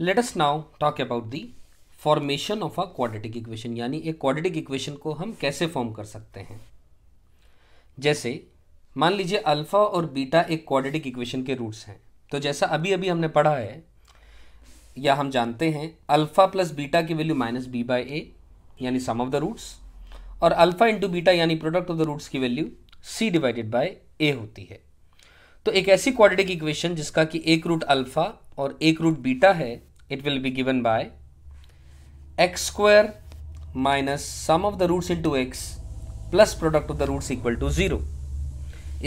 late us now talk about the formation of a quadratic equation यानी एक quadratic equation को हम कैसे फॉर्म कर सकते हैं जैसे मान लीजिए अल्फा और बीटा एक क्वाड्रेटिक इक्वेशन के रूट्स हैं तो जैसा अभी अभी हमने पढ़ा है या हम जानते हैं अल्फा प्लस बीटा की value minus B by A यानी सम ऑफ द रूट्स और अल्फा इंटू बीटा यानी प्रोडक्ट ऑफ द रूट्स की value C divided by A होती है तो एक ऐसी क्वाड्रेटिक इक्वेशन जिसका कि एक रूट अल्फा और एक रूट बीटा है it will be given by x square minus sum of the roots into x plus product of the roots equal to zero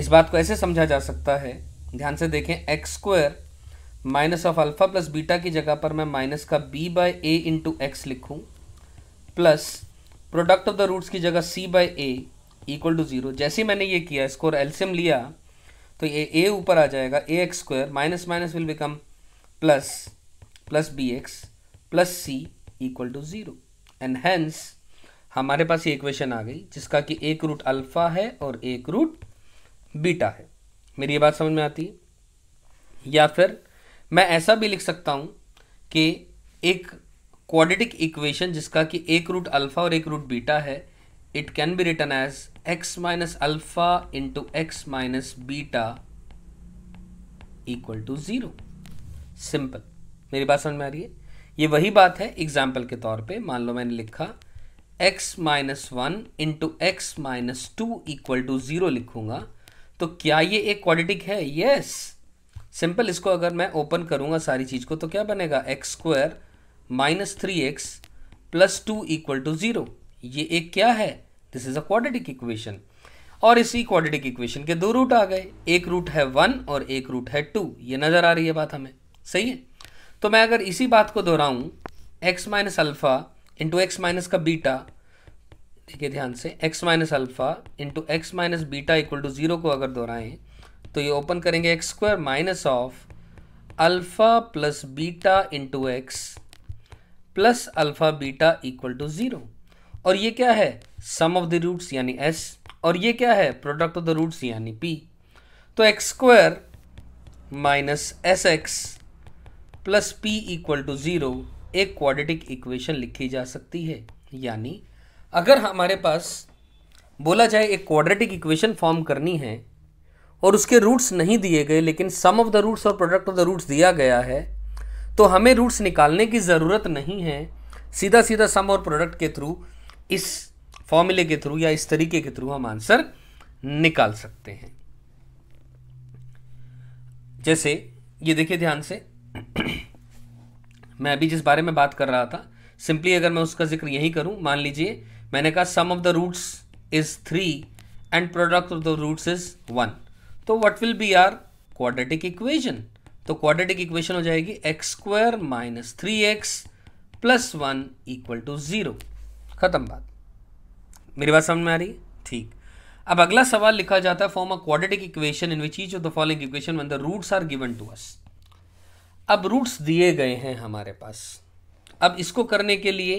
इस बात को ऐसे समझा जा सकता है ध्यान से देखें X square minus of alpha plus beta की जगह पर मैं माइनस का B by A into X लिखूँ plus product of the roots की जगह C by A equal to zero जैसे मैंने ये किया स्कोर एल्सियम लिया तो ये ए ऊपर आ जाएगा A X square minus minus will become plus plus B X plus C equal to zero and hence हमारे पास ये इक्वेशन आ गई जिसका कि एक रूट अल्फ़ा है और एक रूट बीटा है मेरी ये बात समझ में आती है या फिर मैं ऐसा भी लिख सकता हूँ कि एक क्वाड्रेटिक इक्वेशन जिसका कि एक रूट अल्फ़ा और एक रूट बीटा है it can be written as X minus alpha into X minus beta equal to zero simple मेरी बात समझ में आ रही है ये वही बात है एग्जाम्पल के तौर पे मान लो मैंने लिखा x minus one into X minus two equal to zero लिखूंगा तो क्या ये एक क्वाड्रेटिक है यस सिंपल इसको अगर मैं ओपन करूंगा सारी चीज़ को तो क्या बनेगा X square minus three X plus two equal to zero ये एक क्या है this is a quadratic equation और इसी क्वाड्रेटिक इक्वेशन के दो रूट आ गए एक रूट है वन और एक रूट है टू ये नज़र आ रही है बात हमें सही है तो मैं अगर इसी बात को दोहराऊं X minus alpha into X minus का बीटा देखिए ध्यान से X minus alpha into X minus beta equal to zero को अगर दोहराएं तो ये ओपन करेंगे X square minus of alpha plus beta into X plus alpha beta equal to zero और ये क्या है सम ऑफ द रूट्स यानी एस और ये क्या है प्रोडक्ट ऑफ द रूट्स यानी पी तो x square minus S X plus P equal to zero एक क्वाड्रेटिक इक्वेशन लिखी जा सकती है यानी अगर हमारे पास बोला जाए एक क्वाड्रेटिक इक्वेशन फॉर्म करनी है और उसके रूट्स नहीं दिए गए लेकिन सम ऑफ द रूट्स और प्रोडक्ट ऑफ द रूट्स दिया गया है तो हमें रूट्स निकालने की ज़रूरत नहीं है सीधा सीधा सम और प्रोडक्ट के थ्रू इस फॉर्मूले के थ्रू या इस तरीके के थ्रू हम आंसर निकाल सकते हैं जैसे ये देखिए ध्यान से मैं अभी जिस बारे में बात कर रहा था सिंपली अगर मैं उसका जिक्र यही करूं मान लीजिए मैंने कहा sum of the roots is three and product of the roots is one तो what will be our quadratic equation तो क्वाड्रेटिक इक्वेशन हो जाएगी X square minus three X plus one equal to zero ख़त्म बात मेरी बात समझ में आ रही है ठीक अब अगला सवाल लिखा जाता है form a quadratic equation in which each of the following equation one the roots are given to us अब रूट्स दिए गए हैं हमारे पास अब इसको करने के लिए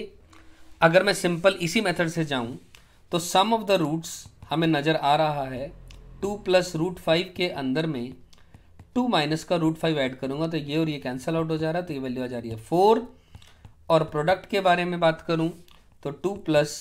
अगर मैं सिंपल इसी मेथड से जाऊं तो सम ऑफ द रूट्स हमें नज़र आ रहा है टू प्लस रूट फाइव के अंदर में टू माइनस का रूट फाइव ऐड करूंगा तो ये और ये कैंसिल आउट हो जा रहा है तो ये वैल्यू आ जा रही है फोर और प्रोडक्ट के बारे में बात करूं तो two plus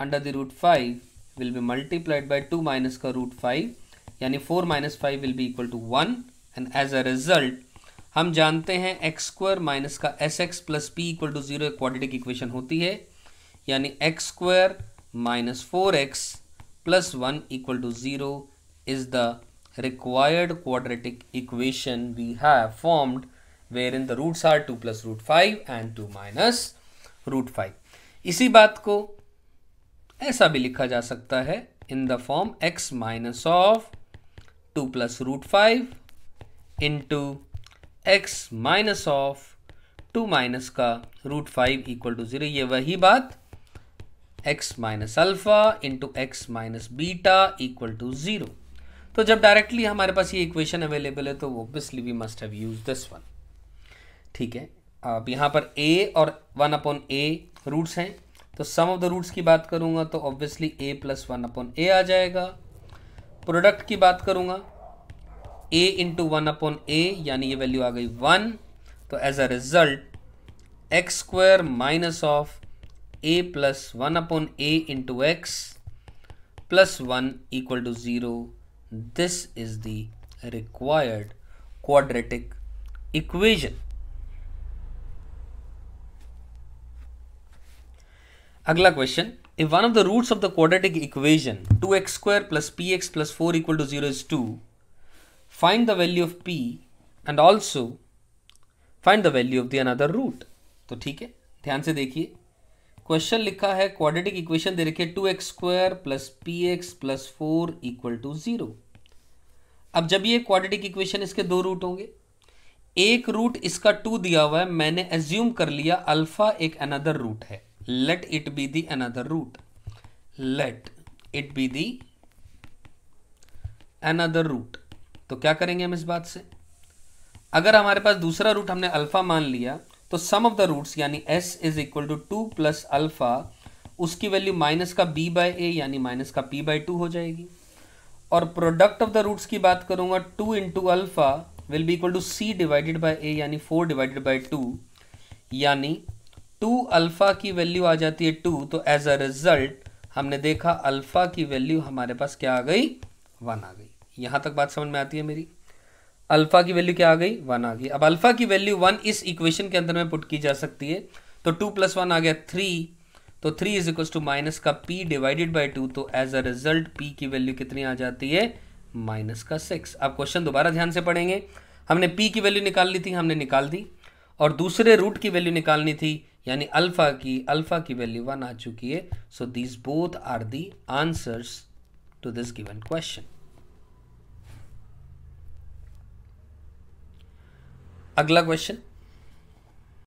under the root five will be multiplied by two minus का रूट फाइव यानी four minus five will be equal to one and as a result हम जानते हैं एक्स स्क्वायर माइनस का S X plus P equal to zero quadratic equation होती है यानी X square minus four X plus one equal to zero is the required quadratic equation we have formed where in the roots are two plus root five and two minus root five इसी बात को ऐसा भी लिखा जा सकता है in the form X minus of two plus root five into X minus of two minus का root five equal to zero ये वही बात X minus alpha into X minus beta equal to zero तो जब directly हमारे पास ये equation available है तो obviously we must have use this one ठीक है अब यहाँ पर ए और वन अपॉन ए रूट्स हैं तो सम ऑफ द रूट्स की बात करूँगा तो obviously A plus one upon A आ जाएगा प्रोडक्ट की बात करूँगा A into one upon A यानी ये वैल्यू आ गई वन तो as a result X square minus of A plus one upon A into X plus one equal to zero this is the required quadratic equation अगला question if one of the roots of the quadratic equation two X square plus P X plus four equal to zero is two find the value of p and also find the value of the another root तो ठीक है ध्यान से देखिए question लिखा है quadratic equation दे रखिए two X square plus P X plus four equal to zero अब जब ये क्वाड्रेटिक इक्वेशन इसके दो रूट होंगे एक रूट इसका टू दिया हुआ है मैंने एज्यूम कर लिया अल्फा एक अनदर रूट है let it be the another root let it be the another root तो क्या करेंगे हम इस बात से अगर हमारे पास दूसरा रूट हमने अल्फा मान लिया तो सम ऑफ द रूट्स यानी S is equal to two plus alpha उसकी वैल्यू माइनस का बी बाई ए यानी माइनस का पी बाय टू हो जाएगी और प्रोडक्ट ऑफ द रूट्स की बात करूंगा two into alpha will be equal to C divided by A यानी फोर डिवाइडेड बाई टू यानी टू अल्फा की वैल्यू आ जाती है टू तो एज अ रिजल्ट हमने देखा अल्फा की वैल्यू हमारे पास क्या आ गई वन आ गई यहां तक बात समझ में आती है मेरी अल्फ़ा की वैल्यू क्या आ गई वन आ गई अब अल्फ़ा की वैल्यू वन इस इक्वेशन के अंदर में पुट की जा सकती है तो टू प्लस वन आ गया थ्री तो three is equal to minus का पी डिवाइडेड बाई टू तो एज अ रिजल्ट पी की वैल्यू कितनी आ जाती है माइनस का सिक्स अब क्वेश्चन दोबारा ध्यान से पढ़ेंगे हमने पी की वैल्यू निकाल ली थी हमने निकाल दी और दूसरे रूट की वैल्यू निकालनी थी यानी अल्फा की अल्फा की वैल्यू वन आ चुकी है so these both are the answers to this given question अगला क्वेश्चन